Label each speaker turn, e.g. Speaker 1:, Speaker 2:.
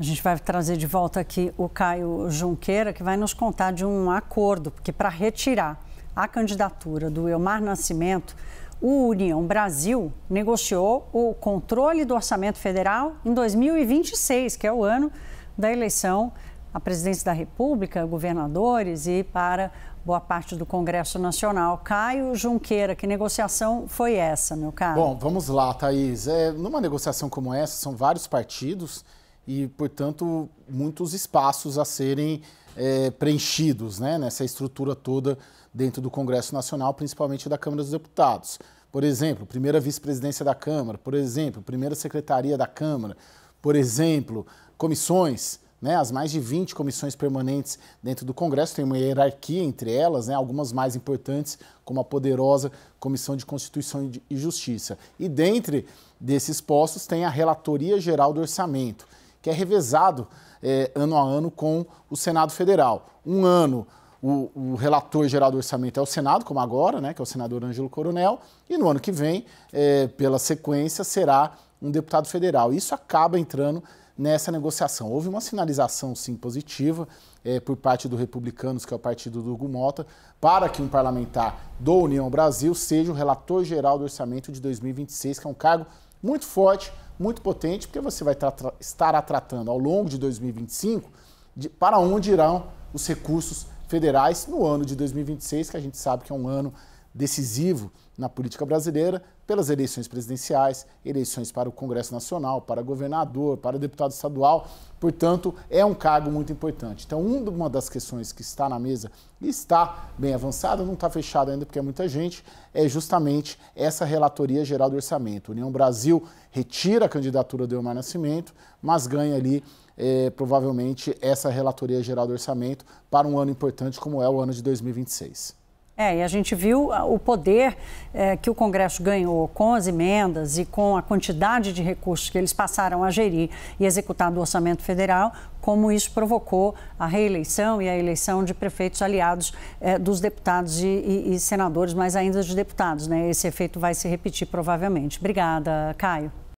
Speaker 1: A gente vai trazer de volta aqui o Caio Junqueira, que vai nos contar de um acordo, porque para retirar a candidatura do Elmar Nascimento, o União Brasil negociou o controle do orçamento federal em 2026, que é o ano da eleição à presidência da República, governadores e para boa parte do Congresso Nacional. Caio Junqueira, que negociação foi essa, meu caro? Bom,
Speaker 2: vamos lá, Thaís. É, numa negociação como essa, são vários partidos e, portanto, muitos espaços a serem é, preenchidos né, nessa estrutura toda dentro do Congresso Nacional, principalmente da Câmara dos Deputados. Por exemplo, primeira vice-presidência da Câmara, por exemplo, primeira secretaria da Câmara, por exemplo, comissões, né, as mais de 20 comissões permanentes dentro do Congresso, tem uma hierarquia entre elas, né, algumas mais importantes, como a poderosa Comissão de Constituição e Justiça. E dentre desses postos tem a Relatoria Geral do Orçamento que é revezado é, ano a ano com o Senado Federal. Um ano o, o, relator geral do orçamento é o Senado, como agora, né, que é o senador Ângelo Coronel, e no ano que vem, é, pela sequência, será um deputado federal. Isso acaba entrando nessa negociação. Houve uma sinalização, sim, positiva é, por parte do Republicanos, que é o partido do Hugo Mota, para que um parlamentar do União Brasil seja o relator geral do orçamento de 2026, que é um cargo muito forte muito potente, porque você vai estar tratando ao longo de 2025 de para onde irão os recursos federais no ano de 2026, que a gente sabe que é um ano decisivo na política brasileira pelas eleições presidenciais, eleições para o Congresso Nacional, para governador, para deputado estadual. Portanto, é um cargo muito importante. Então, uma das questões que está na mesa e está bem avançada, não está fechada ainda porque é muita gente, é justamente essa relatoria geral do orçamento. União Brasil retira a candidatura do Elmar Nascimento, mas ganha ali é, provavelmente essa relatoria geral do orçamento para um ano importante como é o ano de 2026.
Speaker 1: É, e a gente viu ah, o poder é, que o Congresso ganhou com as emendas e com a quantidade de recursos que eles passaram a gerir e executar do orçamento federal, como isso provocou a reeleição e a eleição de prefeitos aliados é, dos deputados e, e, e, senadores, mas ainda de deputados. Né? Esse efeito vai se repetir provavelmente. Obrigada, Caio.